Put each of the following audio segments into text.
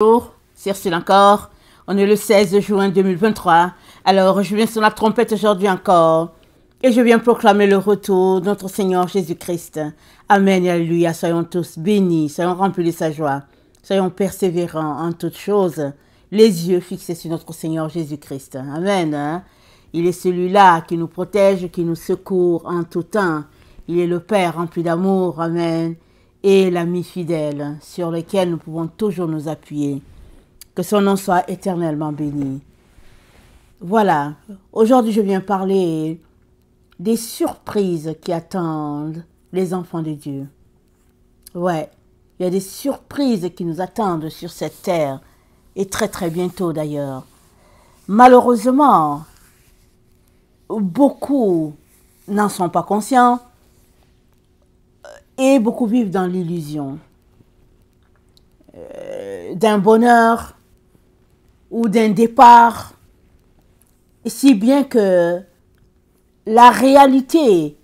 Bonjour, circe encore. On est le 16 juin 2023. Alors, je viens sur la trompette aujourd'hui encore. Et je viens proclamer le retour de notre Seigneur Jésus-Christ. Amen, Alléluia. Soyons tous bénis, soyons remplis de sa joie. Soyons persévérants en toutes choses. Les yeux fixés sur notre Seigneur Jésus-Christ. Amen. Hein. Il est celui-là qui nous protège, qui nous secourt en tout temps. Il est le Père rempli d'amour. Amen et l'ami fidèle sur lequel nous pouvons toujours nous appuyer. Que son nom soit éternellement béni. Voilà, aujourd'hui je viens parler des surprises qui attendent les enfants de Dieu. Ouais, il y a des surprises qui nous attendent sur cette terre et très très bientôt d'ailleurs. Malheureusement, beaucoup n'en sont pas conscients et beaucoup vivent dans l'illusion euh, d'un bonheur ou d'un départ. Si bien que la réalité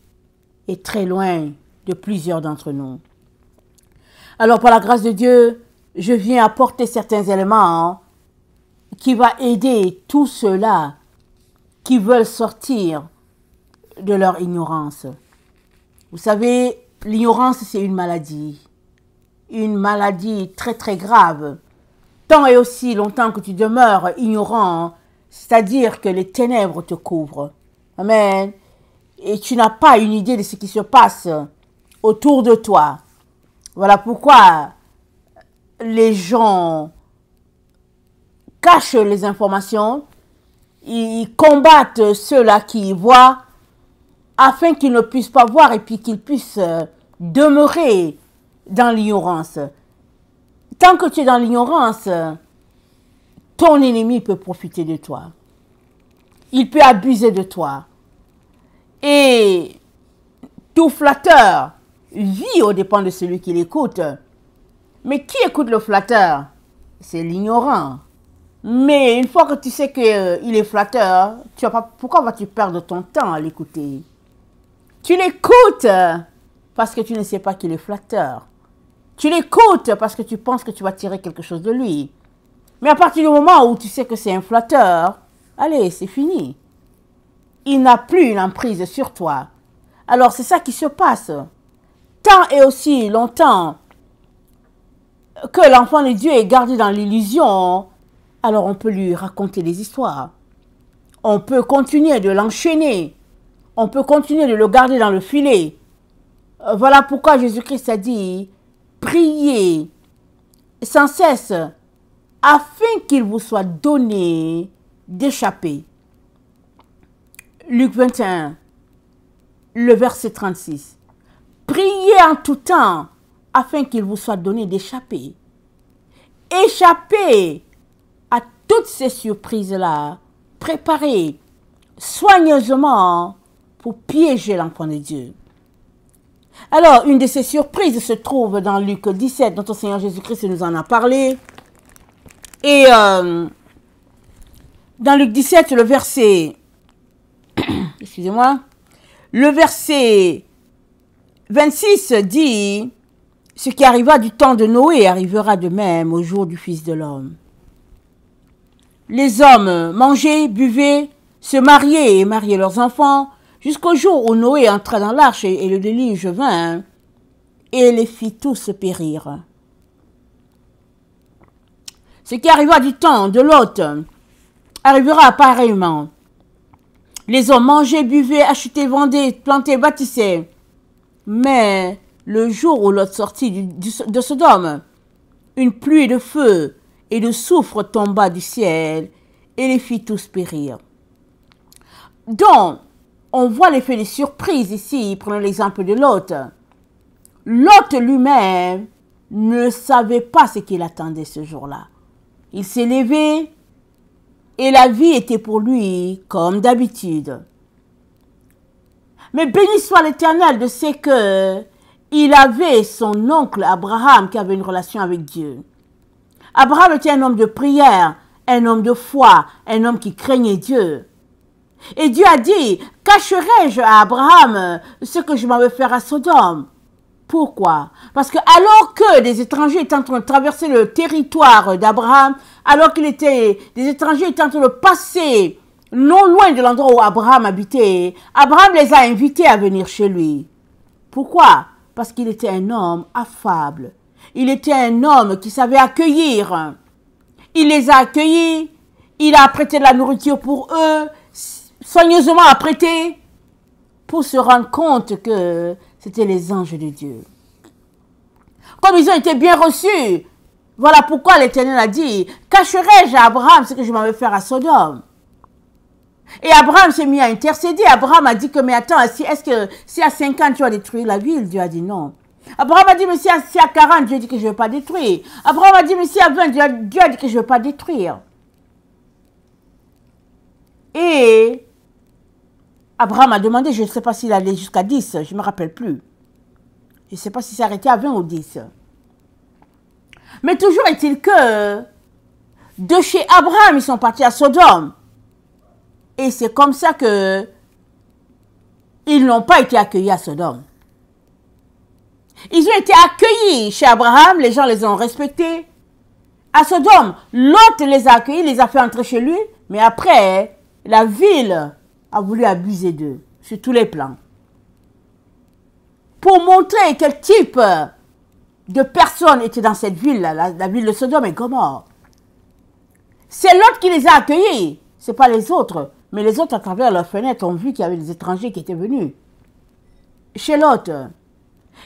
est très loin de plusieurs d'entre nous. Alors par la grâce de Dieu, je viens apporter certains éléments hein, qui vont aider tous ceux-là qui veulent sortir de leur ignorance. Vous savez, l'ignorance, c'est une maladie. Une maladie très très grave. Tant et aussi longtemps que tu demeures ignorant, c'est-à-dire que les ténèbres te couvrent. Amen. Et tu n'as pas une idée de ce qui se passe autour de toi. Voilà pourquoi les gens cachent les informations, ils combattent ceux-là qui voient afin qu'ils ne puissent pas voir et puis qu'ils puissent euh, demeurer dans l'ignorance. Tant que tu es dans l'ignorance, ton ennemi peut profiter de toi. Il peut abuser de toi. Et tout flatteur vit au dépend de celui qui l'écoute. Mais qui écoute le flatteur C'est l'ignorant. Mais une fois que tu sais qu'il euh, est flatteur, tu as pas, pourquoi vas-tu perdre ton temps à l'écouter Tu l'écoutes euh, parce que tu ne sais pas qu'il est flatteur. Tu l'écoutes parce que tu penses que tu vas tirer quelque chose de lui. Mais à partir du moment où tu sais que c'est un flatteur, allez, c'est fini. Il n'a plus une emprise sur toi. Alors c'est ça qui se passe. Tant et aussi longtemps que l'enfant de Dieu est gardé dans l'illusion, alors on peut lui raconter des histoires. On peut continuer de l'enchaîner. On peut continuer de le garder dans le filet. Euh, voilà pourquoi Jésus-Christ a dit, priez sans cesse afin qu'il vous soit donné d'échapper. Luc 21, le verset 36. Priez en tout temps afin qu'il vous soit donné d'échapper. échapper à toutes ces surprises-là. Préparez soigneusement pour piéger l'enfant de Dieu. Alors, une de ces surprises se trouve dans Luc 17, notre Seigneur Jésus-Christ nous en a parlé. Et euh, dans Luc 17, le verset, excusez-moi, le verset 26 dit, ce qui arriva du temps de Noé arrivera de même au jour du Fils de l'homme. Les hommes mangeaient, buvaient, se mariaient et mariaient leurs enfants, Jusqu'au jour où Noé entra dans l'arche et le déluge vint, hein, et les fit tous périr. Ce qui arriva du temps de l'autre hein, arrivera pareillement. Les hommes mangeaient, buvaient, achetaient, vendaient, plantaient, bâtissaient. Mais le jour où l'autre sortit de ce de Sodome, une pluie de feu et de soufre tomba du ciel et les fit tous périr. Donc, on voit l'effet des surprises ici. Prenons l'exemple de Lot. Lot lui-même ne savait pas ce qu'il attendait ce jour-là. Il s'est levé et la vie était pour lui comme d'habitude. Mais béni soit l'Éternel de ce que il avait son oncle Abraham qui avait une relation avec Dieu. Abraham était un homme de prière, un homme de foi, un homme qui craignait Dieu. Et Dieu a dit, cacherai-je à Abraham ce que je m'avais fait faire à Sodome Pourquoi Parce que alors que des étrangers étaient en train de traverser le territoire d'Abraham, alors qu'il était, des étrangers étaient en train de passer non loin de l'endroit où Abraham habitait, Abraham les a invités à venir chez lui. Pourquoi Parce qu'il était un homme affable. Il était un homme qui savait accueillir. Il les a accueillis, il a apprêté de la nourriture pour eux, soigneusement apprêté pour se rendre compte que c'était les anges de Dieu. Comme ils ont été bien reçus, voilà pourquoi l'Éternel a dit, cacherai-je à Abraham ce que je m'avais vais faire à Sodome Et Abraham s'est mis à intercéder. Abraham a dit que, mais attends, si, est-ce que si à 50 tu as détruit la ville Dieu a dit non. Abraham a dit, mais si à, 40, Dieu a dit que je ne veux pas détruire. Abraham a dit, mais si à 20, Dieu a, dit que je ne veux pas détruire. Et Abraham a demandé, je ne sais pas s'il allait jusqu'à 10, je ne me rappelle plus. Je ne sais pas s'il s'est arrêté à 20 ou 10. Mais toujours est-il que de chez Abraham, ils sont partis à Sodome. Et c'est comme ça que ils n'ont pas été accueillis à Sodome. Ils ont été accueillis chez Abraham, les gens les ont respectés. À Sodome, L'autre les a accueillis, les a fait entrer chez lui, mais après, la ville a voulu abuser d'eux sur tous les plans. Pour montrer quel type euh, de personnes étaient dans cette ville, la, la ville de Sodome et Gomorre. C'est l'autre qui les a accueillis, ce n'est pas les autres. Mais les autres, à travers leurs fenêtres, ont vu qu'il y avait des étrangers qui étaient venus chez l'autre.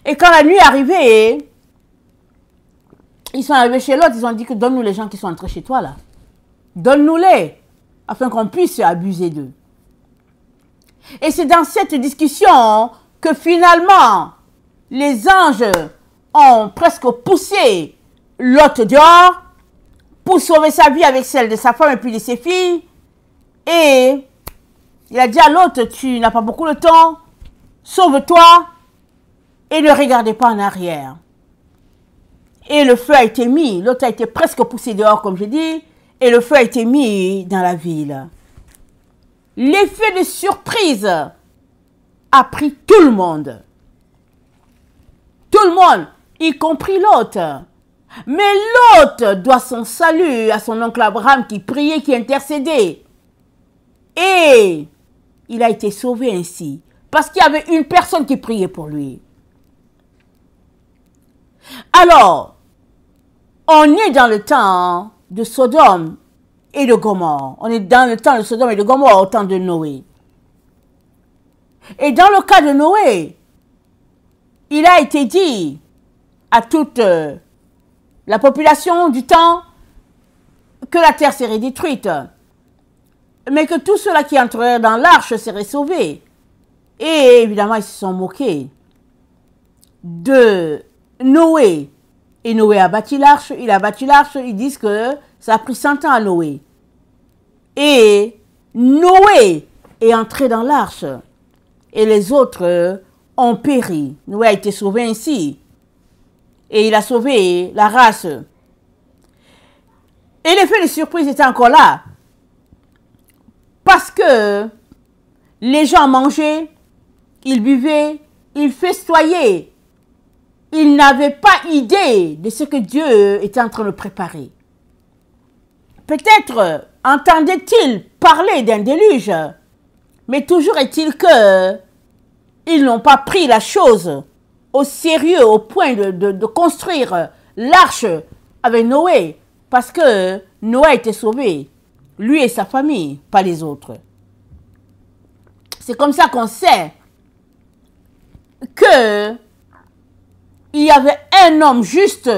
Et quand la nuit est arrivée, ils sont arrivés chez l'autre, ils ont dit que donne-nous les gens qui sont entrés chez toi là. Donne-nous-les, afin qu'on puisse abuser d'eux. Et c'est dans cette discussion que finalement, les anges ont presque poussé l'hôte dehors pour sauver sa vie avec celle de sa femme et puis de ses filles. Et il a dit à l'hôte, tu n'as pas beaucoup de temps, sauve-toi et ne regardez pas en arrière. Et le feu a été mis, l'autre a été presque poussé dehors comme je dis, et le feu a été mis dans la ville l'effet de surprise a pris tout le monde. Tout le monde, y compris l'autre. Mais l'autre doit son salut à son oncle Abraham qui priait, qui intercédait. Et il a été sauvé ainsi, parce qu'il y avait une personne qui priait pour lui. Alors, on est dans le temps de Sodome et de Gomorre. On est dans le temps de Sodome et de Gomorre, au temps de Noé. Et dans le cas de Noé, il a été dit à toute euh, la population du temps que la terre serait détruite, mais que tous ceux-là qui entreraient dans l'arche seraient sauvé. Et évidemment, ils se sont moqués de Noé. Et Noé a bâti l'arche, il a bâti l'arche, ils disent que ça a pris 100 ans à Noé. Et Noé est entré dans l'arche. Et les autres ont péri. Noé a été sauvé ainsi. Et il a sauvé la race. Et l'effet de surprise était encore là. Parce que les gens mangeaient, ils buvaient, ils festoyaient. Ils n'avaient pas idée de ce que Dieu était en train de préparer. Peut-être euh, entendaient-ils parler d'un déluge, mais toujours est-il que euh, ils n'ont pas pris la chose au sérieux au point de, de construire euh, l'arche avec Noé, parce que Noé était sauvé, lui et sa famille, pas les autres. C'est comme ça qu'on sait que il y avait un homme juste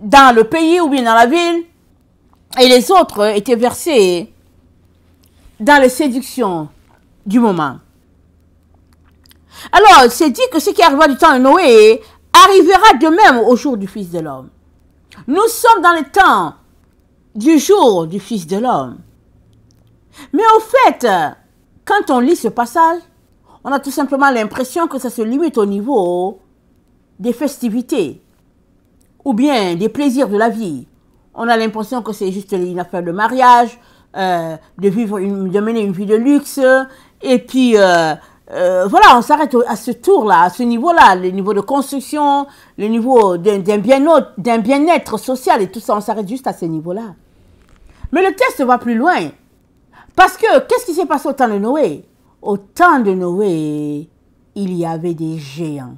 dans le pays ou bien dans la ville et les autres étaient versés dans les séductions du moment. Alors, c'est dit que ce qui arrivera du temps de Noé arrivera de même au jour du Fils de l'homme. Nous sommes dans le temps du jour du Fils de l'homme. Mais au fait, quand on lit ce passage, on a tout simplement l'impression que ça se limite au niveau des festivités ou bien des plaisirs de la vie on a l'impression que c'est juste une affaire de mariage, euh, de vivre, mener une vie de luxe, et puis euh, euh, voilà, on s'arrête à ce tour-là, à ce niveau-là, le niveau de construction, le niveau d'un bien-être social et tout ça, on s'arrête juste à ce niveau-là. Mais le test va plus loin. Parce que qu'est-ce qui s'est passé au temps de Noé Au temps de Noé, il y avait des géants.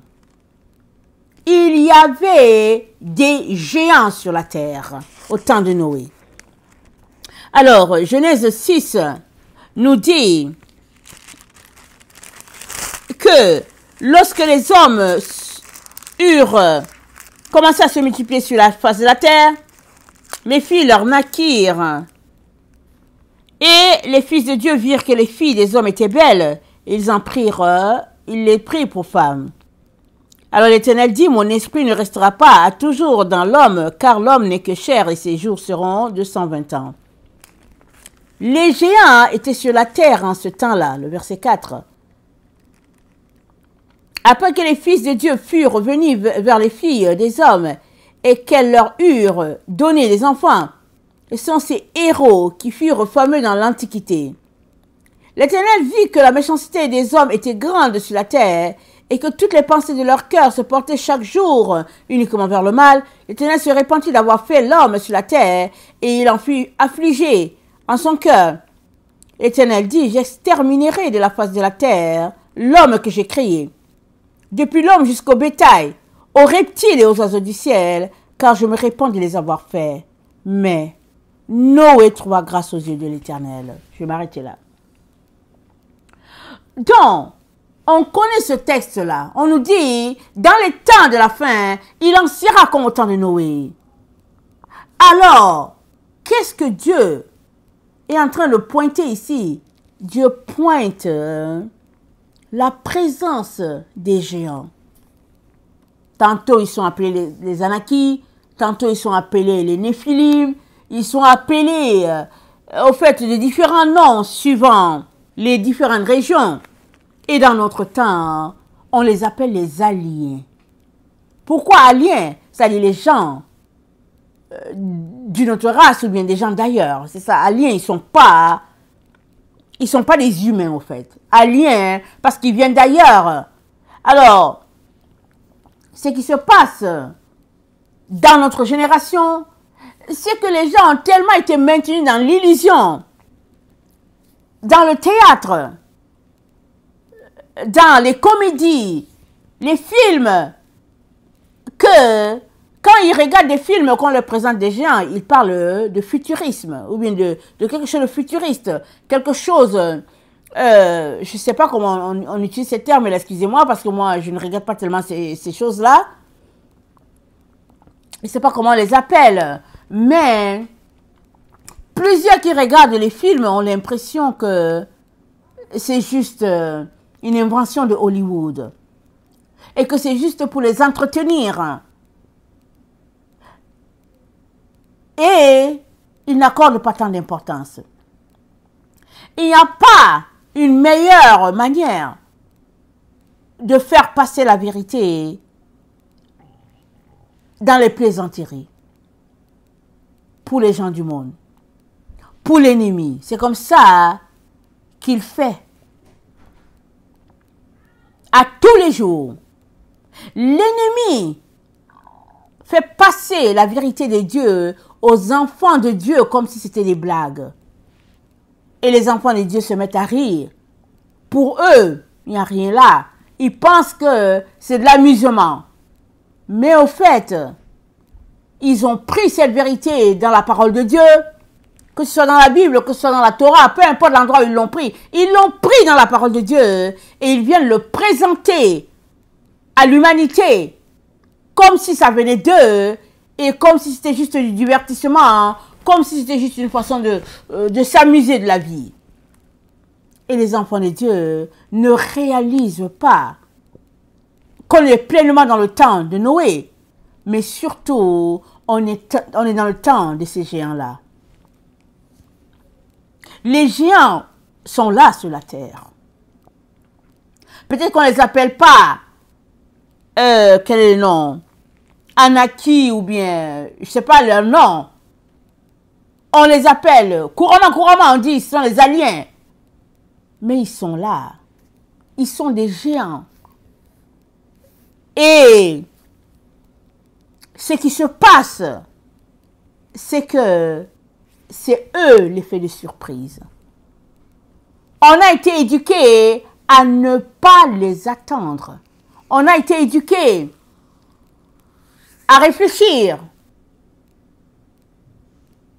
Il y avait des géants sur la terre au temps de Noé. Alors, Genèse 6 nous dit que lorsque les hommes eurent commencé à se multiplier sur la face de la terre, mes filles leur naquirent. Et les fils de Dieu virent que les filles des hommes étaient belles. Ils en prirent, euh, ils les prirent pour femmes. Alors l'Éternel dit, mon esprit ne restera pas à toujours dans l'homme, car l'homme n'est que chair et ses jours seront de 120 ans. Les géants étaient sur la terre en ce temps-là, le verset 4. Après que les fils de Dieu furent venus vers les filles des hommes et qu'elles leur eurent donné des enfants, ce sont ces héros qui furent fameux dans l'Antiquité. L'Éternel vit que la méchanceté des hommes était grande sur la terre et que toutes les pensées de leur cœur se portaient chaque jour uniquement vers le mal, l'Éternel se repentit d'avoir fait l'homme sur la terre, et il en fut affligé en son cœur. L'Éternel dit, j'exterminerai de la face de la terre l'homme que j'ai créé, depuis l'homme jusqu'au bétail, aux reptiles et aux oiseaux du ciel, car je me réponds de les avoir faits. Mais Noé trouva grâce aux yeux de l'Éternel. Je vais m'arrêter là. Donc, on connaît ce texte-là. On nous dit, dans les temps de la fin, il en sera comme au temps de Noé. Alors, qu'est-ce que Dieu est en train de pointer ici Dieu pointe euh, la présence des géants. Tantôt ils sont appelés les, Anakis, tantôt ils sont appelés les Néphilim, ils sont appelés euh, au fait de différents noms suivant les différentes régions. Et dans notre temps, on les appelle les aliens. Pourquoi aliens C'est-à-dire les gens euh, d'une autre race ou bien des gens d'ailleurs. C'est ça, aliens, ils sont pas... Ils sont pas des humains, au fait. Aliens, parce qu'ils viennent d'ailleurs. Alors, ce qui se passe dans notre génération, c'est que les gens ont tellement été maintenus dans l'illusion, dans le théâtre, dans les comédies, les films, que quand ils regardent des films qu'on leur présente des gens, ils parlent de futurisme, ou bien de, de quelque chose de futuriste, quelque chose... Euh, je ne sais pas comment on, utilise ces termes, excusez-moi, parce que moi, je ne regarde pas tellement ces, choses-là. Je ne sais pas comment on les appelle. Mais plusieurs qui regardent les films ont l'impression que c'est juste... Euh, une invention de Hollywood et que c'est juste pour les entretenir. Et ils n'accordent pas tant d'importance. Il n'y a pas une meilleure manière de faire passer la vérité dans les plaisanteries pour les gens du monde, pour l'ennemi. C'est comme ça qu'il fait tous les jours. L'ennemi fait passer la vérité de Dieu aux enfants de Dieu comme si c'était des blagues. Et les enfants de Dieu se mettent à rire. Pour eux, il n'y a rien là. Ils pensent que c'est de l'amusement. Mais au fait, ils ont pris cette vérité dans la parole de Dieu que ce soit dans la Bible, que ce soit dans la Torah, peu importe l'endroit où ils l'ont pris, ils l'ont pris dans la parole de Dieu et ils viennent le présenter à l'humanité comme si ça venait d'eux et comme si c'était juste du divertissement, hein, comme si c'était juste une façon de, euh, de s'amuser de la vie. Et les enfants de Dieu ne réalisent pas qu'on est pleinement dans le temps de Noé, mais surtout on est, on est dans le temps de ces géants-là. Les géants sont là sur la terre. Peut-être qu'on ne les appelle pas, euh, quel est le nom Anaki ou bien, je ne sais pas leur nom. On les appelle couramment, couramment, on dit, ils sont les aliens. Mais ils sont là. Ils sont des géants. Et ce qui se passe, c'est que c'est eux l'effet de surprise. On a été éduqués à ne pas les attendre. On a été éduqués à réfléchir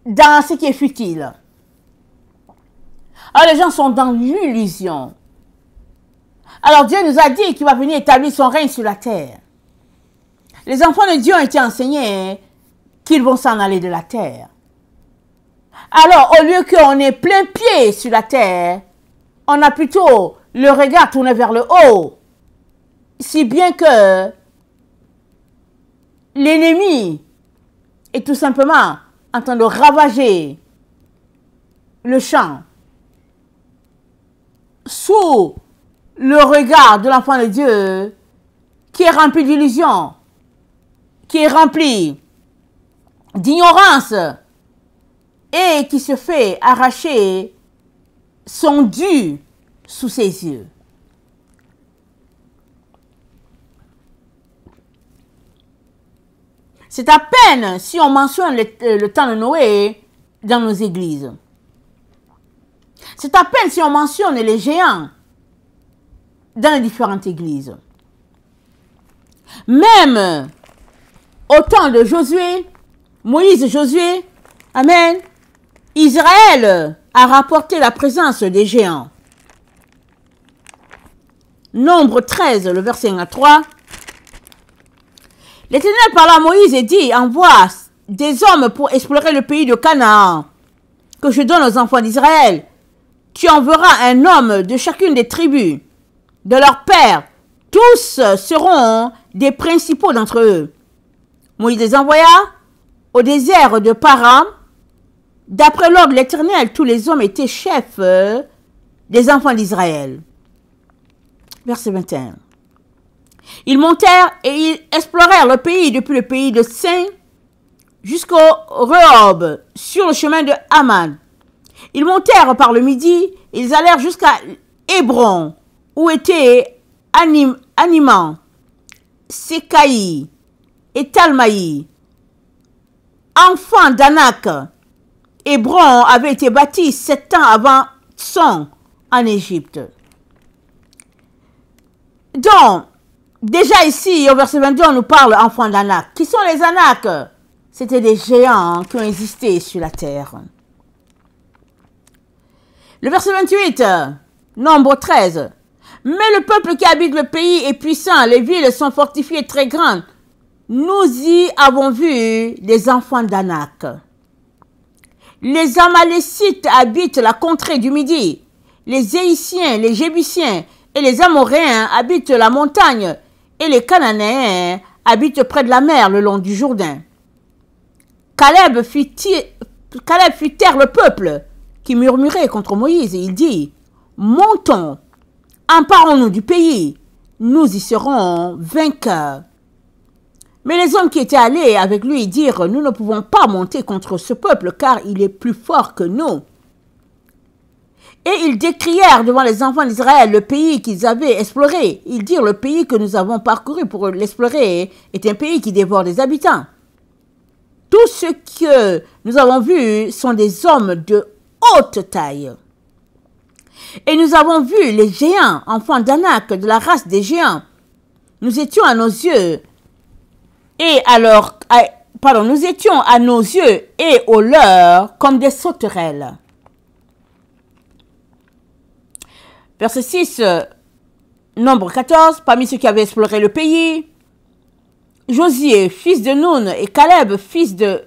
dans ce qui est futile. Alors ah, les gens sont dans l'illusion. Alors Dieu nous a dit qu'il va venir établir son règne sur la terre. Les enfants de Dieu ont été enseignés qu'ils vont s'en aller de la terre. Alors, au lieu qu'on ait plein pied sur la terre, on a plutôt le regard tourné vers le haut. Si bien que l'ennemi est tout simplement en train de ravager le champ sous le regard de l'enfant de Dieu qui est rempli d'illusions, qui est rempli d'ignorance et qui se fait arracher son dû sous ses yeux. C'est à peine si on mentionne euh, le, temps de Noé dans nos églises. C'est à peine si on mentionne les géants dans les différentes églises. Même au temps de Josué, Moïse Josué, Amen, Israël a rapporté la présence des géants. Nombre 13, le verset 1 à 3. L'Éternel parla à Moïse et dit, envoie des hommes pour explorer le pays de Canaan, que je donne aux enfants d'Israël. Tu enverras un homme de chacune des tribus, de leurs pères. Tous seront des principaux d'entre eux. Moïse les envoya au désert de Paran, D'après l'ordre de l'Éternel, tous les hommes étaient chefs euh, des enfants d'Israël. Verset 21. Ils montèrent et ils explorèrent le pays depuis le pays de Saint jusqu'au Rehob, sur le chemin de Haman. Ils montèrent par le midi, ils allèrent jusqu'à Hébron, où étaient Anim, Animan, Sekaï et Talmaï, enfants d'Anak, Hébron avait été bâti sept ans avant Son en Égypte. Donc, déjà ici, au verset 22, on nous parle enfants d'Anak. Qui sont les Anak C'était des géants qui ont existé sur la terre. Le verset 28, nombre 13. Mais le peuple qui habite le pays est puissant, les villes sont fortifiées très grandes. Nous y avons vu des enfants d'Anak. Les Amalécites habitent la contrée du Midi. Les Éiciens, les Jébusiens et les Amoréens habitent la montagne. Et les Cananéens habitent près de la mer le long du Jourdain. Caleb Caleb fit taire le peuple qui murmurait contre Moïse et il dit Montons, emparons-nous du pays, nous y serons vainqueurs. Mais les hommes qui étaient allés avec lui dirent, nous ne pouvons pas monter contre ce peuple car il est plus fort que nous. Et ils décrièrent devant les enfants d'Israël le pays qu'ils avaient exploré. Ils dirent, le pays que nous avons parcouru pour l'explorer est un pays qui dévore des habitants. Tout ce que nous avons vu sont des hommes de haute taille. Et nous avons vu les géants, enfants d'Anak, de la race des géants. Nous étions à nos yeux et alors, pardon, nous étions à nos yeux et aux leurs comme des sauterelles. Verset 6, euh, nombre 14, parmi ceux qui avaient exploré le pays, Josué, fils de Noun, et Caleb, fils de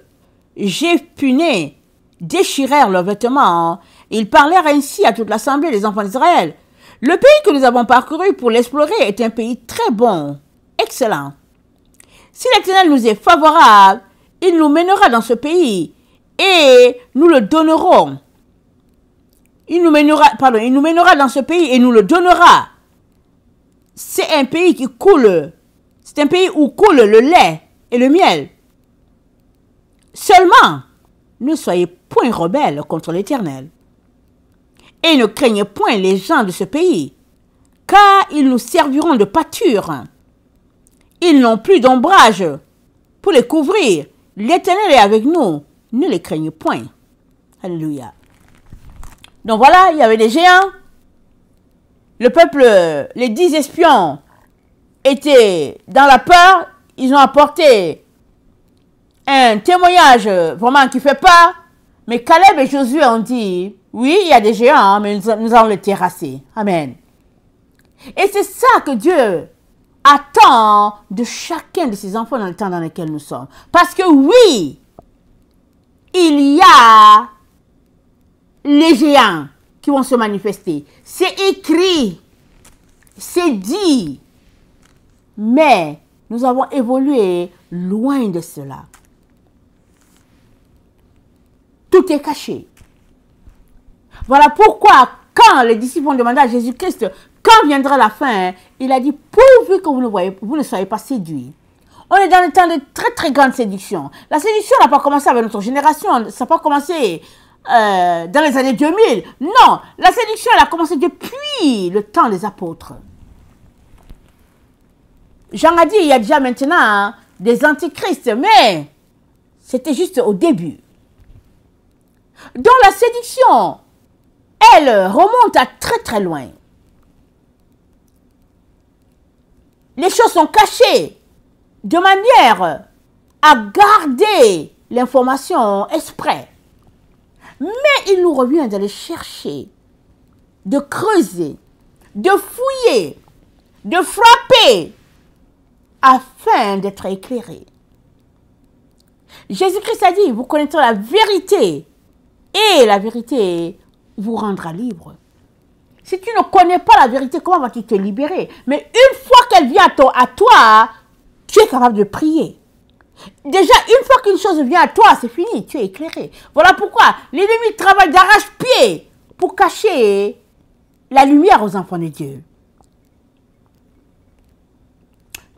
Jephuné, déchirèrent leurs vêtements. Ils parlèrent ainsi à toute l'assemblée des enfants d'Israël. Le pays que nous avons parcouru pour l'explorer est un pays très bon, excellent. Si l'Éternel nous est favorable, il nous mènera dans ce pays et nous le donnerons. Il nous mènera, pardon, il nous mènera dans ce pays et nous le donnera. C'est un pays qui coule. C'est un pays où coule le lait et le miel. Seulement, ne soyez point rebelles contre l'Éternel. Et ne craignez point les gens de ce pays, car ils nous serviront de pâture. Ils n'ont plus d'ombrage pour les couvrir. L'Éternel est avec nous. Ne les craignez point. Alléluia. Donc voilà, il y avait des géants. Le peuple, les dix espions étaient dans la peur. Ils ont apporté un témoignage vraiment qui fait peur. Mais Caleb et Josué ont dit, oui, il y a des géants, mais nous, nous allons les terrasser. Amen. Et c'est ça que Dieu attend de chacun de ses enfants dans le temps dans lequel nous sommes. Parce que oui, il y a les géants qui vont se manifester. C'est écrit, c'est dit. Mais nous avons évolué loin de cela. Tout est caché. Voilà pourquoi quand les disciples ont demandé à Jésus-Christ, viendra la fin, hein, il a dit, pourvu que vous ne, voyez, vous ne soyez pas séduit. On est dans le temps de très très grande séduction. La séduction n'a pas commencé avec notre génération, ça n'a pas commencé euh, dans les années 2000. Non, la séduction elle a commencé depuis le temps des apôtres. Jean a dit, il y a déjà maintenant hein, des antichrists, mais c'était juste au début. Donc la séduction, elle remonte à très très loin. les choses sont cachées de manière à garder l'information exprès. Mais il nous revient d'aller chercher, de creuser, de fouiller, de frapper afin d'être éclairé. Jésus-Christ a dit, vous connaîtrez la vérité et la vérité vous rendra libre. Si tu ne connais pas la vérité, comment vas-tu te libérer Mais une fois qu'elle vient à, à toi, tu es capable de prier. Déjà, une fois qu'une chose vient à toi, c'est fini, tu es éclairé. Voilà pourquoi l'ennemi travaille d'arrache-pied pour cacher la lumière aux enfants de Dieu.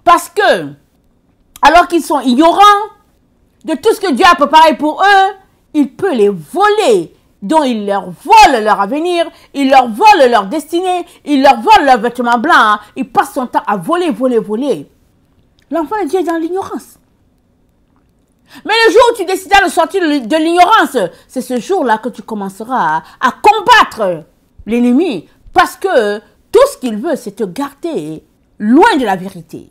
Parce que, alors qu'ils sont ignorants de tout ce que Dieu a préparé pour eux, il peut les voler dont ils leur vole leur avenir, il leur vole leur destinée, il leur vole leurs vêtements blancs, il hein. ils passent son temps à voler, voler, voler. L'enfant de Dieu est dans l'ignorance. Mais le jour où tu décides de sortir de l'ignorance, c'est ce jour-là que tu commenceras hein, à combattre l'ennemi. Parce que tout ce qu'il veut, c'est te garder loin de la vérité.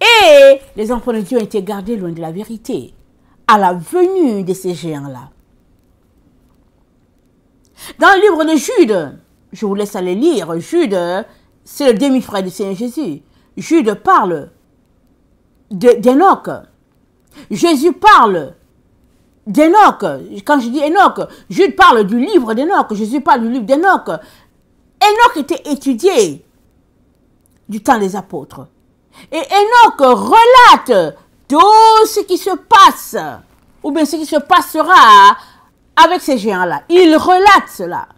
Et les enfants de Dieu ont été gardés loin de la vérité à la venue de ces géants-là. Dans le livre de Jude, je vous laisse aller lire, Jude, c'est le demi-frère du Seigneur Jésus. Jude parle d'Enoch. Jésus parle d'Enoch. Quand je dis Enoch, Jude parle du livre d'Enoch. Jésus parle du livre d'Enoch. Enoch était étudié du temps des apôtres. Et Enoch relate tout ce qui se passe, ou bien ce qui se passera avec ces géants-là. Ils relatent cela.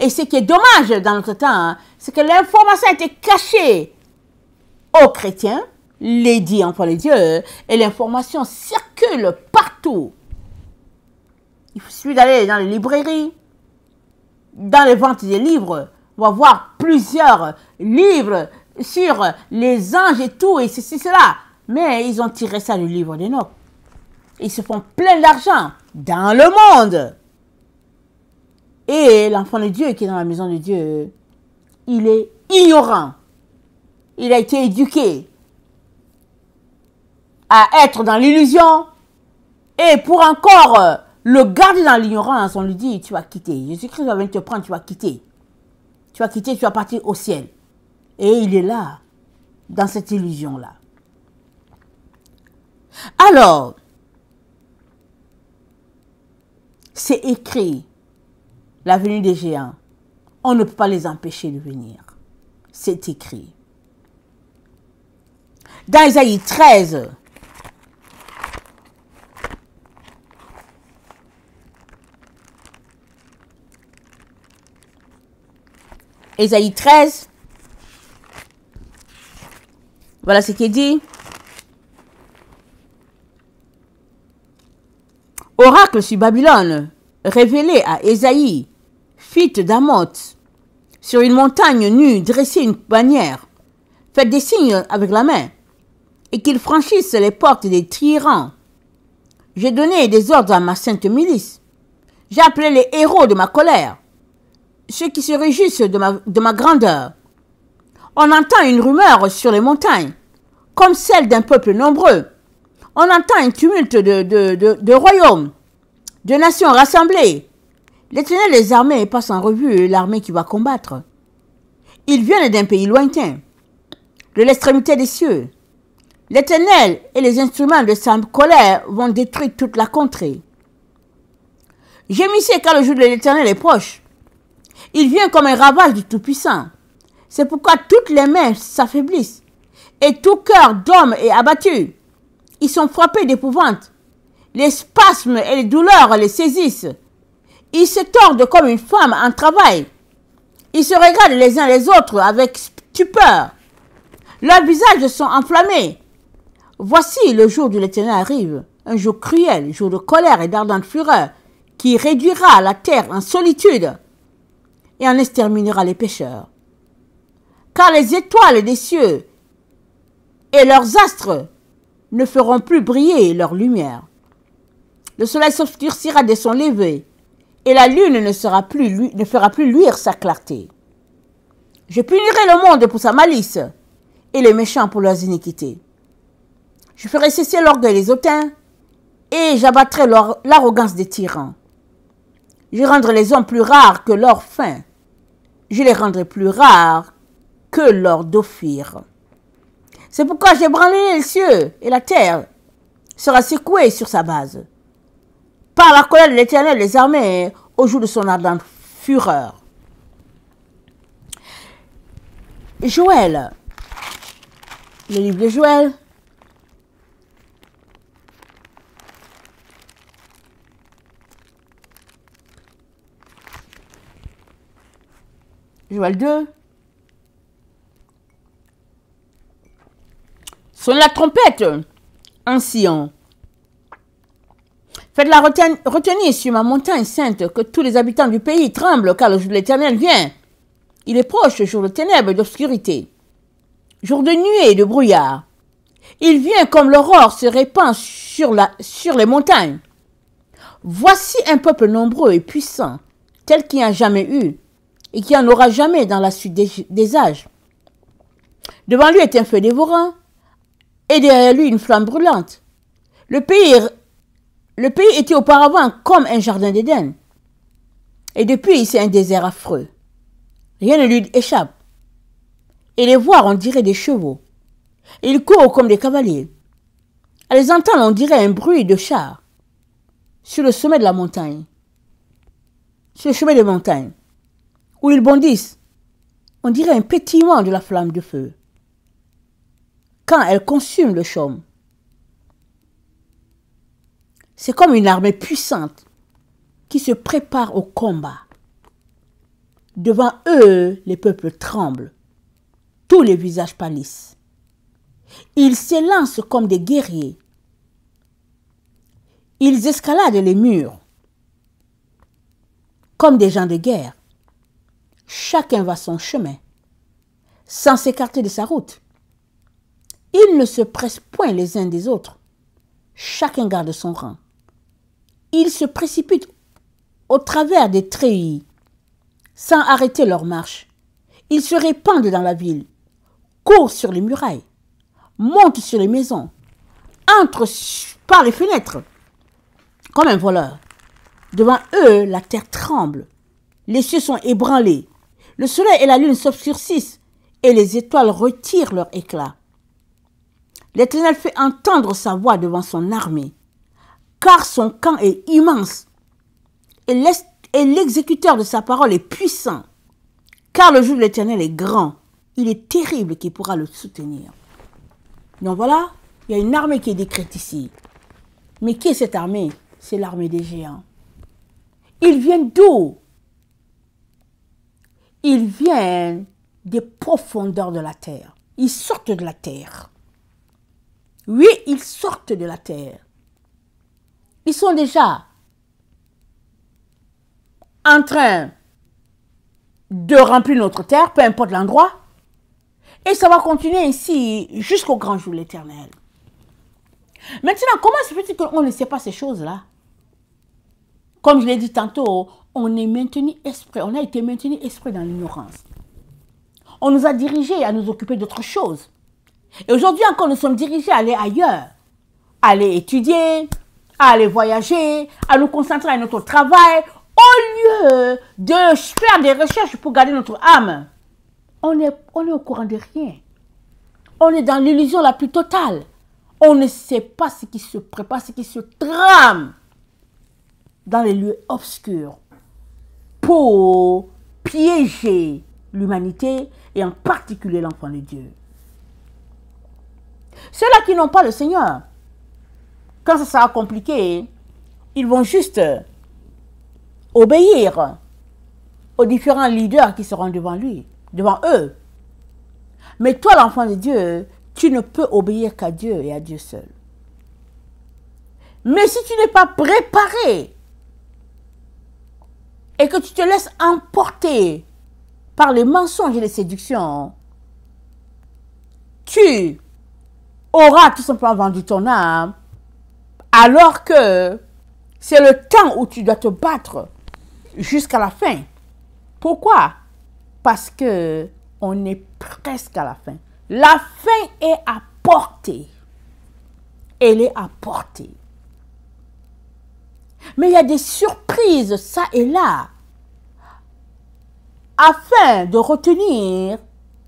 Et ce qui est dommage dans notre temps, hein, c'est que l'information a été cachée aux chrétiens, les dits pour les dieux, et l'information circule partout. Il suffit d'aller dans les librairies, dans les ventes des livres, on va voir plusieurs livres sur les anges et tout, et ceci, cela. Mais ils ont tiré ça du livre des d'Enoch. Ils se font plein d'argent dans le monde. Et l'enfant de Dieu qui est dans la maison de Dieu, il est ignorant. Il a été éduqué à être dans l'illusion. Et pour encore le garder dans l'ignorance, on lui dit, tu vas quitter. Jésus-Christ va venir te prendre, tu vas quitter. Tu vas quitter, tu vas partir au ciel. Et il est là, dans cette illusion-là. Alors, C'est écrit, la venue des géants. On ne peut pas les empêcher de venir. C'est écrit. Dans Isaïe 13, Esaïe 13. Voilà ce qui est dit. Oracle sur Babylone, révélé à Esaïe, fitte d'Amoth. Sur une montagne nue, dressez une bannière. Faites des signes avec la main et qu'ils franchissent les portes des tyrans. J'ai donné des ordres à ma sainte milice. J'ai appelé les héros de ma colère, ceux qui se régissent de ma grandeur. On entend une rumeur sur les montagnes, comme celle d'un peuple nombreux on entend un tumulte de, de, royaumes, de nations rassemblées. L'Éternel des armées passe en revue l'armée qui va combattre. Ils viennent d'un pays lointain, de l'extrémité des cieux. L'Éternel et les instruments de sa colère vont détruire toute la contrée. J'émissais car le jour de l'Éternel est proche. Il vient comme un ravage du Tout-Puissant. C'est pourquoi toutes les mains s'affaiblissent et tout cœur d'homme est abattu. Ils sont frappés d'épouvante. Les spasmes et les douleurs les saisissent. Ils se tordent comme une femme en travail. Ils se regardent les uns les autres avec stupeur. Leurs visages sont enflammés. Voici le jour du l'Éternel arrive, un jour cruel, jour de colère et d'ardente fureur, qui réduira la terre en solitude et en exterminera les pécheurs. Car les étoiles des cieux et leurs astres ne feront plus briller leur lumière. Le soleil s'obscurcira de son lever, et la lune ne, ne fera plus luire sa clarté. Je punirai le monde pour sa malice, et les méchants pour leurs iniquités. Je ferai cesser l'orgueil des hautains, et j'abattrai l'arrogance des tyrans. Je rendrai les hommes plus rares que leur faim Je les rendrai plus rares que leur d'Ophir. C'est pourquoi j'ai branlé les cieux et la terre sera secouée sur sa base. Par la colère de l'Éternel les armées au jour de son ardente fureur. Joël, le livre de Joël, Joël 2, Sonne la trompette en Sion. Faites-la retenir sur ma montagne sainte, que tous les habitants du pays tremblent, car le jour de l'Éternel vient. Il est proche, jour de ténèbres et d'obscurité, jour de nuée et de brouillard. Il vient comme l'aurore se répand sur, la, sur les montagnes. Voici un peuple nombreux et puissant, tel qu'il n'y a jamais eu, et qui en aura jamais dans la suite des âges. Devant lui est un feu dévorant, et derrière lui une flamme brûlante. Le pays, le pays était auparavant comme un jardin d'Éden. Et depuis, c'est un désert affreux. Rien ne lui échappe. Et les voir, on dirait des chevaux. ils courent comme des cavaliers. À les entendre, on dirait un bruit de char. Sur le sommet de la montagne. Sur le chemin des montagnes. Où ils bondissent. On dirait un pétillement de la flamme de feu quand elle consume le chaume, c'est comme une armée puissante qui se prépare au combat. Devant eux, les peuples tremblent. Tous les visages pâlissent. Ils s'élancent comme des guerriers. Ils escaladent les murs comme des gens de guerre. Chacun va son chemin, sans s'écarter de sa route. Ils ne se pressent point les uns des autres. Chacun garde son rang. Ils se précipitent au travers des treillis, sans arrêter leur marche. Ils se répandent dans la ville, courent sur les murailles, montent sur les maisons, entrent par les fenêtres, comme un voleur. Devant eux, la terre tremble, les cieux sont ébranlés, le soleil et la lune s'obscurcissent, et les étoiles retirent leur éclat. L'Éternel fait entendre sa voix devant son armée, car son camp est immense et l'exécuteur de sa parole est puissant, car le jour de l'Éternel est grand. Il est terrible qui pourra le soutenir. Donc voilà, il y a une armée qui est décrite ici. Mais qui est cette armée C'est l'armée des géants. Ils viennent d'où Ils viennent des profondeurs de la terre. Ils sortent de la terre. Oui, ils sortent de la terre. Ils sont déjà en train de remplir notre terre, peu importe l'endroit. Et ça va continuer ainsi jusqu'au grand jour de l'éternel. Maintenant, comment se fait-il qu'on ne sait pas ces choses-là Comme je l'ai dit tantôt, on est maintenu esprit, on a été maintenu esprit dans l'ignorance. On nous a dirigés à nous occuper d'autres choses. Et aujourd'hui encore, nous sommes dirigés à aller ailleurs, à aller étudier, à aller voyager, à nous concentrer à notre travail, au lieu de faire des recherches pour garder notre âme. On est, on au courant de rien. On est dans l'illusion la plus totale. On ne sait pas ce qui se prépare, ce qui se trame dans les lieux obscurs pour piéger l'humanité et en particulier l'enfant de Dieu. Ceux-là qui n'ont pas le Seigneur, quand ça sera compliqué, ils vont juste euh, obéir aux différents leaders qui seront devant lui, devant eux. Mais toi, l'enfant de Dieu, tu ne peux obéir qu'à Dieu et à Dieu seul. Mais si tu n'es pas préparé et que tu te laisses emporter par les mensonges et les séductions, tu aura tout simplement vendu ton âme, alors que c'est le temps où tu dois te battre jusqu'à la fin. Pourquoi Parce que on est presque à la fin. La fin est à portée. Elle est à portée. Mais il y a des surprises, ça et là, afin de retenir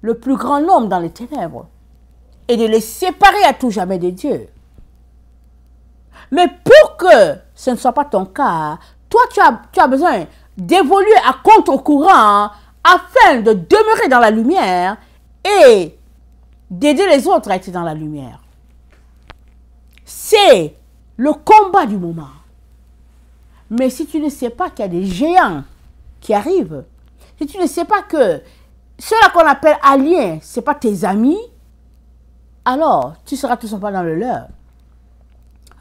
le plus grand nombre dans les ténèbres et de les séparer à tout jamais de Dieu. Mais pour que ce ne soit pas ton cas, toi tu as, tu as besoin d'évoluer à contre-courant afin de demeurer dans la lumière et d'aider les autres à être dans la lumière. C'est le combat du moment. Mais si tu ne sais pas qu'il y a des géants qui arrivent, si tu ne sais pas que ceux qu'on appelle aliens, ce sont pas tes amis, alors tu seras tout simplement dans le leur.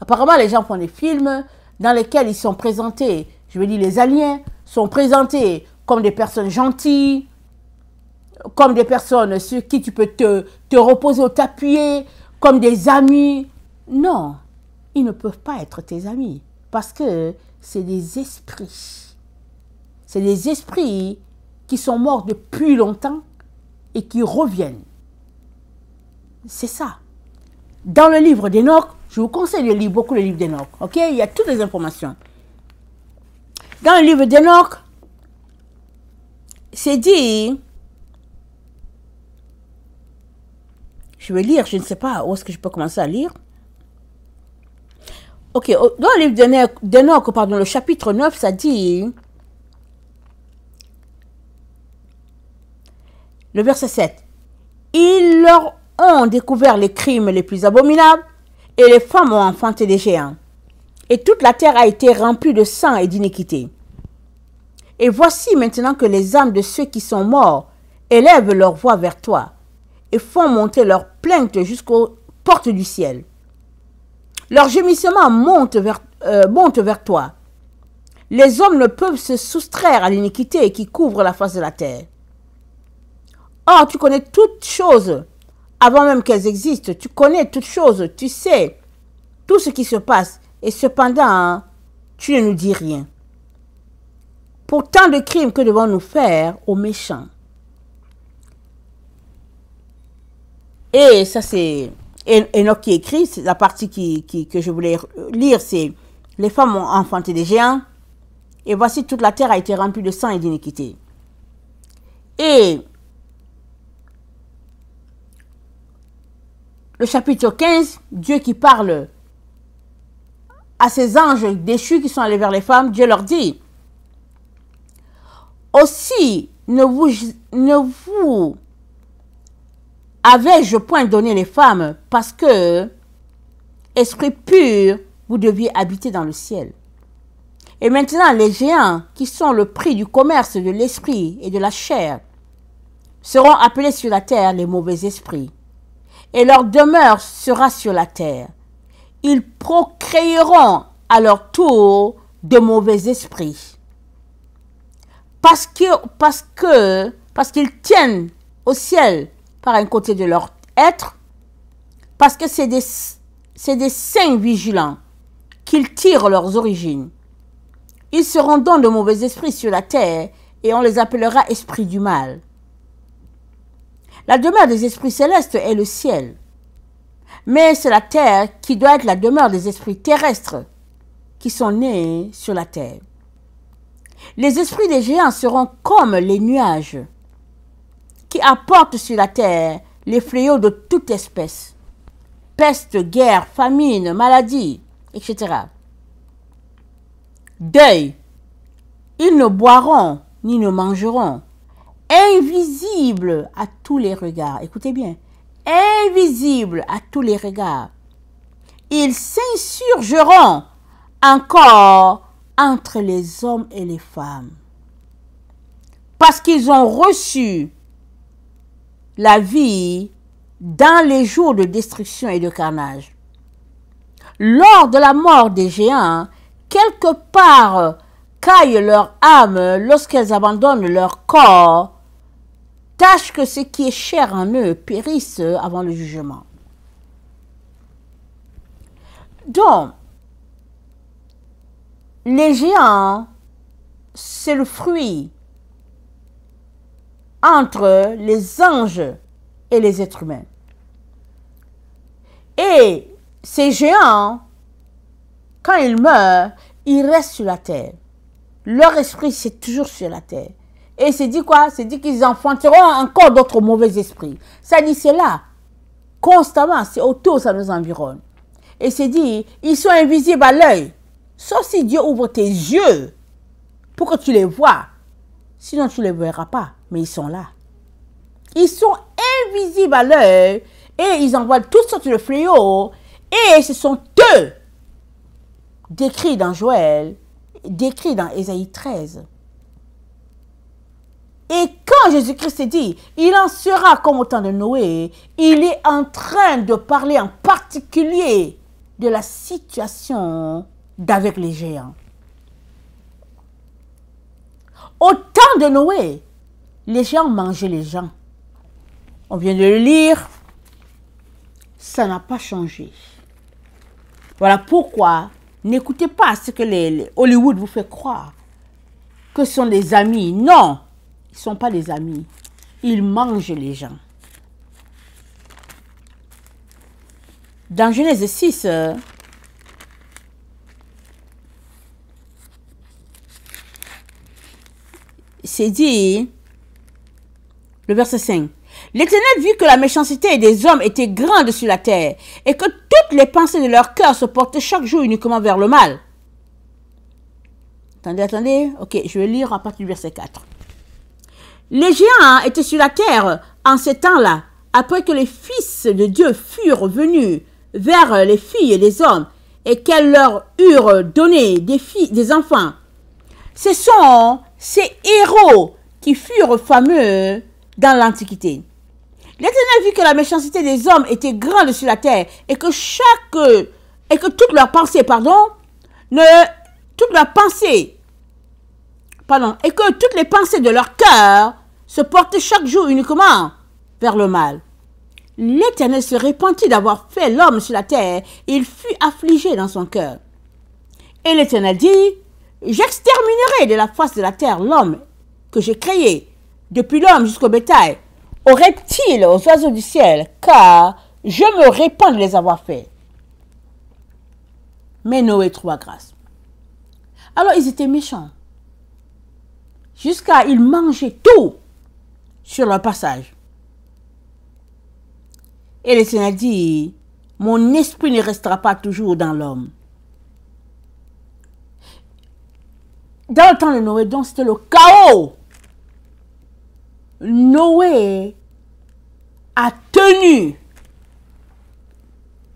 Apparemment, les gens font des films dans lesquels ils sont présentés, je veux dire, les aliens sont présentés comme des personnes gentilles, comme des personnes sur qui tu peux te, te reposer ou t'appuyer, comme des amis. Non, ils ne peuvent pas être tes amis parce que c'est des esprits. C'est des esprits qui sont morts depuis longtemps et qui reviennent. C'est ça. Dans le livre d'Enoch, je vous conseille de lire beaucoup le livre d'Enoch. OK Il y a toutes les informations. Dans le livre d'Enoch, c'est dit. Je vais lire, je ne sais pas où est-ce que je peux commencer à lire. Ok, dans le livre d'Enoch, pardon, le chapitre 9, ça dit. Le verset 7. Il leur ont découvert les crimes les plus abominables, et les femmes ont enfanté des géants. Et toute la terre a été remplie de sang et d'iniquité. Et voici maintenant que les âmes de ceux qui sont morts élèvent leur voix vers toi et font monter leur plainte jusqu'aux portes du ciel. Leur gémissement monte vers, euh, vers toi. Les hommes ne peuvent se soustraire à l'iniquité qui couvre la face de la terre. Or, tu connais toutes choses avant même qu'elles existent. Tu connais toutes choses, tu sais tout ce qui se passe. Et cependant, tu ne nous dis rien. Pour tant de crimes que devons-nous faire aux méchants Et ça, c'est Enoch qui écrit, c'est la partie que je voulais lire, c'est Les femmes ont enfanté des géants, et voici toute la terre a été remplie de sang et d'iniquité. Et le chapitre 15, Dieu qui parle à ces anges déchus qui sont allés vers les femmes, Dieu leur dit, aussi ne vous, ne vous avais-je point donné les femmes parce que, esprit pur, vous deviez habiter dans le ciel. Et maintenant, les géants, qui sont le prix du commerce de l'esprit et de la chair, seront appelés sur la terre les mauvais esprits et leur demeure sera sur la terre. Ils procréeront à leur tour de mauvais esprits. Parce parce que, parce qu'ils tiennent au ciel par un côté de leur être, parce que c'est des saints vigilants qu'ils tirent leurs origines. Ils seront donc de mauvais esprits sur la terre et on les appellera esprits du mal. La demeure des esprits célestes est le ciel. Mais c'est la terre qui doit être la demeure des esprits terrestres qui sont nés sur la terre. Les esprits des géants seront comme les nuages qui apportent sur la terre les fléaux de toute espèce. Peste, guerre, famine, maladie, etc. Deuil. Ils ne boiront ni ne mangeront invisible à tous les regards. Écoutez bien, invisible à tous les regards. Ils s'insurgeront encore entre les hommes et les femmes. Parce qu'ils ont reçu la vie dans les jours de destruction et de carnage. Lors de la mort des géants, quelque part caillent leur âme lorsqu'elles abandonnent leur corps tâche que ce qui est cher en eux périsse euh, avant le jugement. Donc, les géants, c'est le fruit entre les anges et les êtres humains. Et ces géants, quand ils meurent, ils restent sur la terre. Leur esprit, c'est toujours sur la terre. Et c'est dit quoi C'est dit qu'ils enfanteront encore d'autres mauvais esprits. Ça dit, cela Constamment, c'est autour, ça nous environne. Et c'est dit, ils sont invisibles à l'œil. Sauf si Dieu ouvre tes yeux pour que tu les vois. Sinon, tu ne les verras pas. Mais ils sont là. Ils sont invisibles à l'œil et ils envoient toutes sortes de fléaux. Et ce sont eux décrits dans Joël, décrits dans Ésaïe 13. Et quand Jésus-Christ dit, il en sera comme au temps de Noé, il est en train de parler en particulier de la situation d'avec les géants. Au temps de Noé, les géants mangeaient les gens. On vient de le lire. Ça n'a pas changé. Voilà pourquoi n'écoutez pas ce que les, Hollywood vous fait croire que sont des amis. Non, ne sont pas des amis. Ils mangent les gens. Dans Genèse 6, euh, c'est dit, le verset 5, L'Éternel vit que la méchanceté des hommes était grande sur la terre et que toutes les pensées de leur cœur se portaient chaque jour uniquement vers le mal. Attendez, attendez. Ok, je vais lire à partir du verset 4. Les géants étaient sur la terre en ces temps-là, après que les fils de Dieu furent venus vers les filles des hommes et qu'elles leur eurent donné des filles, des enfants. Ce sont ces héros qui furent fameux dans l'Antiquité. L'Éternel vit que la méchanceté des hommes était grande sur la terre et que chaque et que toutes leurs pensée, pardon, ne toute leur pensée, pardon, et que toutes les pensées de leur cœur se portait chaque jour uniquement vers le mal. L'Éternel se répandit d'avoir fait l'homme sur la terre, il fut affligé dans son cœur. Et l'Éternel dit, J'exterminerai de la face de la terre l'homme que j'ai créé, depuis l'homme jusqu'au bétail, aux reptiles, aux oiseaux du ciel, car je me répands de les avoir faits. Mais Noé trouva grâce. Alors ils étaient méchants. Jusqu'à ils mangeaient tout sur leur passage. Et le Seigneur dit, mon esprit ne restera pas toujours dans l'homme. Dans le temps de Noé, donc, c'était le chaos. Noé a tenu.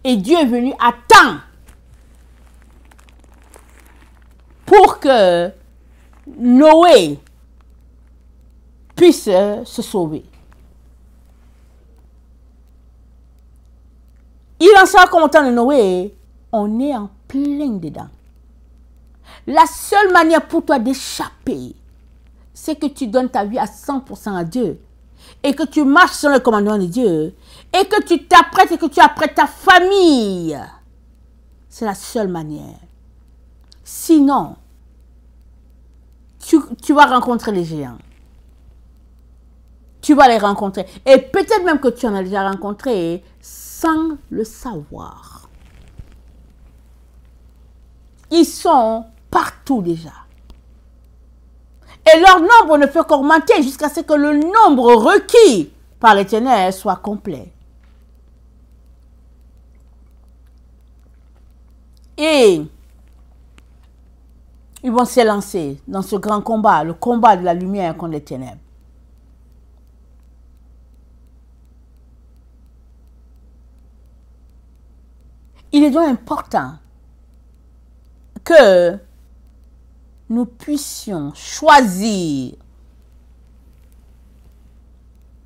Et Dieu est venu à temps pour que Noé puisse euh, se sauver. Il en sera content de Noé, on est en plein dedans. La seule manière pour toi d'échapper, c'est que tu donnes ta vie à 100% à Dieu et que tu marches sur le commandement de Dieu et que tu t'apprêtes et que tu apprêtes ta famille. C'est la seule manière. Sinon, tu vas rencontrer les géants tu vas les rencontrer. Et peut-être même que tu en as déjà rencontré sans le savoir. Ils sont partout déjà. Et leur nombre ne fait qu'augmenter jusqu'à ce que le nombre requis par les ténèbres soit complet. Et ils vont s'élancer dans ce grand combat, le combat de la lumière contre les ténèbres. Il est donc important que nous puissions choisir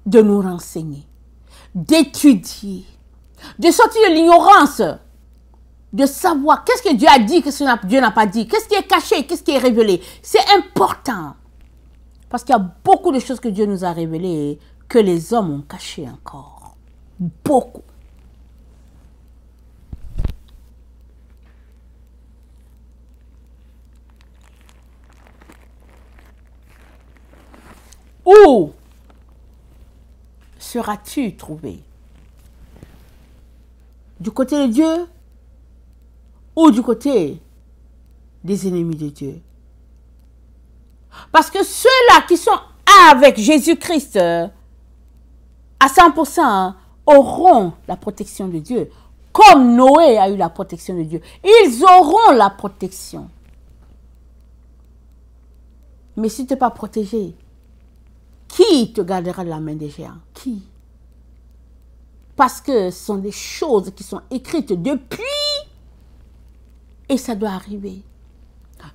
de nous renseigner, d'étudier, de sortir de l'ignorance, de savoir qu'est-ce que Dieu a dit, qu'est-ce que Dieu n'a pas dit, qu'est-ce qui est caché, qu'est-ce qui est révélé. C'est important. Parce qu'il y a beaucoup de choses que Dieu nous a révélées que les hommes ont cachées encore. Beaucoup. Où seras-tu trouvé Du côté de Dieu ou du côté des ennemis de Dieu Parce que ceux-là qui sont avec Jésus-Christ euh, à 100% auront la protection de Dieu, comme Noé a eu la protection de Dieu. Ils auront la protection. Mais si tu n'es pas protégé, qui te gardera de la main des géants Qui Parce que ce sont des choses qui sont écrites depuis et ça doit arriver.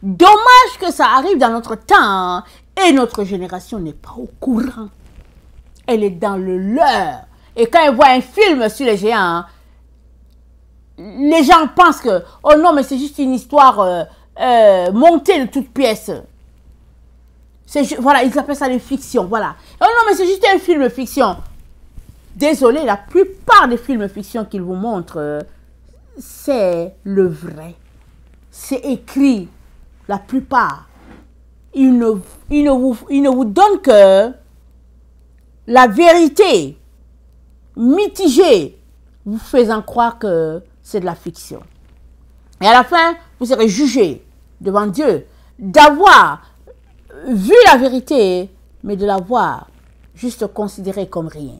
Dommage que ça arrive dans notre temps hein, et notre génération n'est pas au courant. Elle est dans le leur. Et quand elle voit un film sur les géants, hein, les gens pensent que, oh non, mais c'est juste une histoire euh, euh, montée de toutes pièces voilà, ils appellent ça des fictions, voilà. Oh non, mais c'est juste un film fiction. Désolé, la plupart des films fiction qu'ils vous montrent, euh, c'est le vrai. C'est écrit, la plupart. Ils ne, ils ne, vous, ils ne vous donnent que la vérité mitigée, vous faisant croire que c'est de la fiction. Et à la fin, vous serez jugé devant Dieu d'avoir vu la vérité, mais de la voir juste considérée comme rien.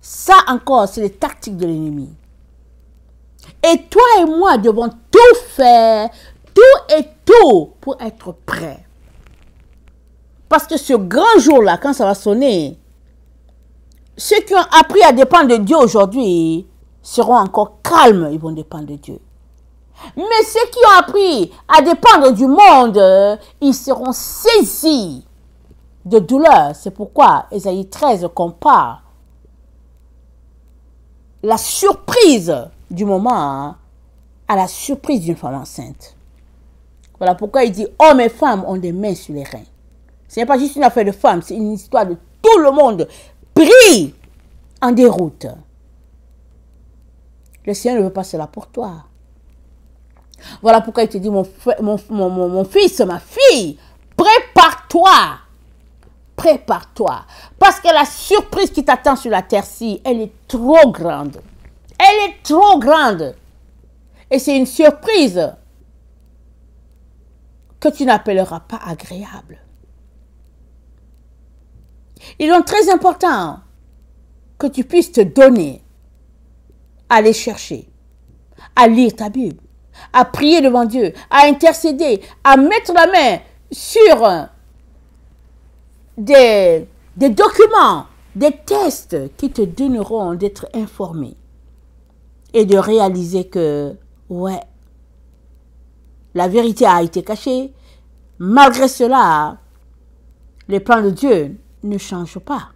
Ça encore, c'est les tactiques de l'ennemi. Et toi et moi devons tout faire, tout et tout pour être prêts. Parce que ce grand jour-là, quand ça va sonner, ceux qui ont appris à dépendre de Dieu aujourd'hui seront encore calmes, ils vont dépendre de Dieu. Mais ceux qui ont appris à dépendre du monde, ils seront saisis de douleur. C'est pourquoi Esaïe 13 compare la surprise du moment hein, à la surprise d'une femme enceinte. Voilà pourquoi il dit hommes et femmes ont des mains sur les reins. Ce n'est pas juste une affaire de femmes, c'est une histoire de tout le monde pris en déroute. Le Seigneur ne veut pas cela pour toi. Voilà pourquoi il te dit, mon, mon, mon, fils, ma fille, prépare-toi. Prépare-toi. Parce que la surprise qui t'attend sur la terre-ci, elle est trop grande. Elle est trop grande. Et c'est une surprise que tu n'appelleras pas agréable. Il est donc très important que tu puisses te donner à aller chercher, à lire ta Bible, à prier devant Dieu, à intercéder, à mettre la main sur des, documents, des tests qui te donneront d'être informé et de réaliser que, ouais, la vérité a été cachée. Malgré cela, les plans de Dieu ne changent pas.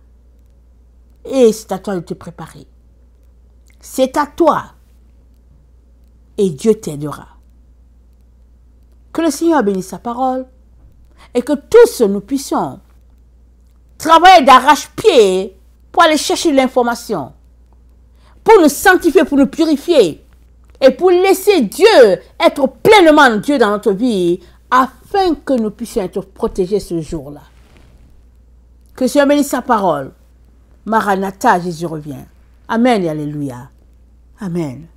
Et c'est à toi de te préparer. C'est à toi et Dieu t'aidera. Que le Seigneur bénisse sa parole et que tous nous puissions travailler d'arrache-pied pour aller chercher l'information, pour nous sanctifier, pour nous purifier et pour laisser Dieu être pleinement Dieu dans notre vie afin que nous puissions être protégés ce jour-là. Que le Seigneur bénisse sa parole. Maranatha, Jésus revient. Amen et Alléluia. Amen.